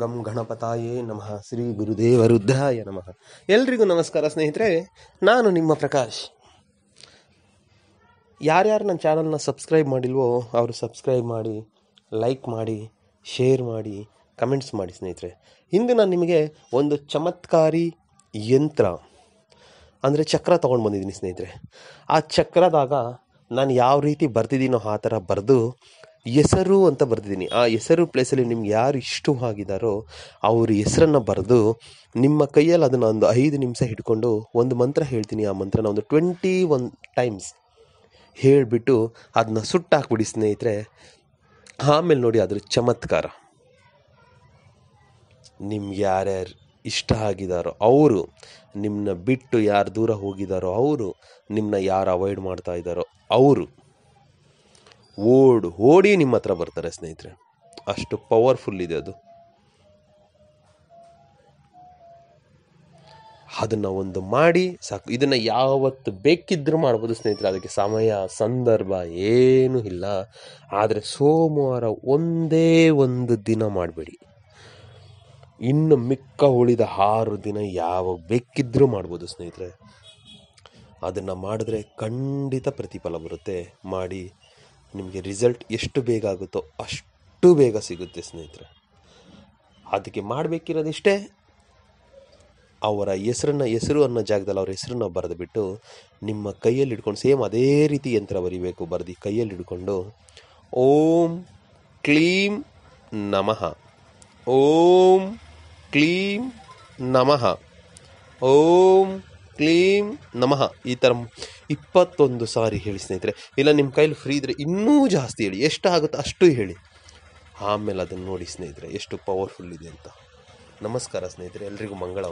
ಗಂ ಗಣಪತಾಯೇ ನಮಃ ಶ್ರೀ ಗುರುದೇವ ರುದ್ರಾಯ ನಮಃ ಎಲ್ರಿಗೂ ನಮಸ್ಕಾರ ಸ್ನೇಹಿತರೆ ನಾನು ನಿಮ್ಮ ಪ್ರಕಾಶ್ ಯಾರ್ಯಾರು ನನ್ನ ಚಾನಲ್ನ ಸಬ್ಸ್ಕ್ರೈಬ್ ಮಾಡಿಲ್ವೋ ಅವರು ಸಬ್ಸ್ಕ್ರೈಬ್ ಮಾಡಿ ಲೈಕ್ ಮಾಡಿ ಶೇರ್ ಮಾಡಿ ಕಮೆಂಟ್ಸ್ ಮಾಡಿ ಸ್ನೇಹಿತರೆ ಇಂದು ನಾನು ನಿಮಗೆ ಒಂದು ಚಮತ್ಕಾರಿ ಯಂತ್ರ ಅಂದರೆ ಚಕ್ರ ತೊಗೊಂಡು ಬಂದಿದ್ದೀನಿ ಸ್ನೇಹಿತರೆ ಆ ಚಕ್ರದಾಗ ನಾನು ಯಾವ ರೀತಿ ಬರ್ತಿದ್ದೀನೋ ಆ ಥರ ಬರೆದು ಹೆಸರು ಅಂತ ಬರೆದಿದ್ದೀನಿ ಆ ಹೆಸರು ಪ್ಲೇಸಲ್ಲಿ ನಿಮ್ಗೆ ಯಾರು ಇಷ್ಟವಾಗಿದ್ದಾರೋ ಅವ್ರ ಹೆಸರನ್ನು ಬರೆದು ನಿಮ್ಮ ಕೈಯಲ್ಲಿ ಅದನ್ನು ಒಂದು ಐದು ನಿಮಿಷ ಹಿಡ್ಕೊಂಡು ಒಂದು ಮಂತ್ರ ಹೇಳ್ತೀನಿ ಆ ಮಂತ್ರನ ಒಂದು ಟ್ವೆಂಟಿ ಒನ್ ಟೈಮ್ಸ್ ಹೇಳಿಬಿಟ್ಟು ಅದನ್ನ ಸುಟ್ಟಾಕ್ಬಿಡಿ ಸ್ನೇಹಿತರೆ ಆಮೇಲೆ ನೋಡಿ ಅದ್ರ ಚಮತ್ಕಾರ ನಿಮ್ಗೆ ಯಾರ್ಯಾರು ಇಷ್ಟ ಆಗಿದಾರೋ ಅವರು ನಿಮ್ಮನ್ನ ಬಿಟ್ಟು ಯಾರು ದೂರ ಹೋಗಿದ್ದಾರೋ ಅವರು ನಿಮ್ಮನ್ನ ಯಾರು ಅವಾಯ್ಡ್ ಮಾಡ್ತಾ ಇದ್ದಾರೋ ಅವರು ಓಡ್ ಓಡಿ ನಿಮ್ಮ ಹತ್ರ ಬರ್ತಾರೆ ಸ್ನೇಹಿತರೆ ಅಷ್ಟು ಪವರ್ಫುಲ್ ಇದೆ ಅದು ಅದನ್ನು ಒಂದು ಮಾಡಿ ಸಾಕು ಇದನ್ನು ಯಾವತ್ತು ಬೇಕಿದ್ದರೂ ಮಾಡ್ಬೋದು ಸ್ನೇಹಿತರೆ ಅದಕ್ಕೆ ಸಮಯ ಸಂದರ್ಭ ಏನೂ ಇಲ್ಲ ಆದರೆ ಸೋಮವಾರ ಒಂದೇ ಒಂದು ದಿನ ಮಾಡಬೇಡಿ ಇನ್ನು ಮಿಕ್ಕ ಉಳಿದ ಆರು ದಿನ ಯಾವ ಬೇಕಿದ್ದರೂ ಮಾಡ್ಬೋದು ಸ್ನೇಹಿತರೆ ಅದನ್ನು ಮಾಡಿದ್ರೆ ಖಂಡಿತ ಪ್ರತಿಫಲ ಬರುತ್ತೆ ಮಾಡಿ ನಿಮಗೆ ರಿಸಲ್ಟ್ ಎಷ್ಟು ಬೇಗ ಆಗುತ್ತೋ ಅಷ್ಟು ಬೇಗ ಸಿಗುತ್ತೆ ಸ್ನೇಹಿತರೆ ಅದಕ್ಕೆ ಮಾಡಬೇಕಿರೋದಿಷ್ಟೇ ಅವರ ಹೆಸರನ್ನು ಹೆಸರು ಅನ್ನೋ ಜಾಗದಲ್ಲಿ ಅವರ ಹೆಸರನ್ನು ಬರೆದು ಬಿಟ್ಟು ನಿಮ್ಮ ಕೈಯಲ್ಲಿ ಹಿಡ್ಕೊಂಡು ಸೇಮ್ ಅದೇ ರೀತಿ ಯಂತ್ರ ಬರಿಬೇಕು ಬರೆದು ಕೈಯಲ್ಲಿ ಹಿಡ್ಕೊಂಡು ಓಂ ಕ್ಲೀಂ ನಮಃ ಓಂ ಕ್ಲೀಂ ನಮಃ ಓಂ ಕ್ಲೀಂ ನಮಃ ಈ ಥರ ಇಪ್ಪತ್ತೊಂದು ಸಾರಿ ಹೇಳಿ ಸ್ನೇಹಿತರೆ ಇಲ್ಲ ನಿಮ್ಮ ಕೈಲಿ ಫ್ರೀ ಇದ್ದರೆ ಇನ್ನೂ ಜಾಸ್ತಿ ಹೇಳಿ ಆಗುತ್ತೆ ಅಷ್ಟು ಹೇಳಿ ಆಮೇಲೆ ಅದನ್ನು ನೋಡಿ ಸ್ನೇಹಿತರೆ ಎಷ್ಟು ಪವರ್ಫುಲ್ ಇದೆ ಅಂತ ನಮಸ್ಕಾರ ಸ್ನೇಹಿತರೆ ಎಲ್ರಿಗೂ ಮಂಗಳವಾರ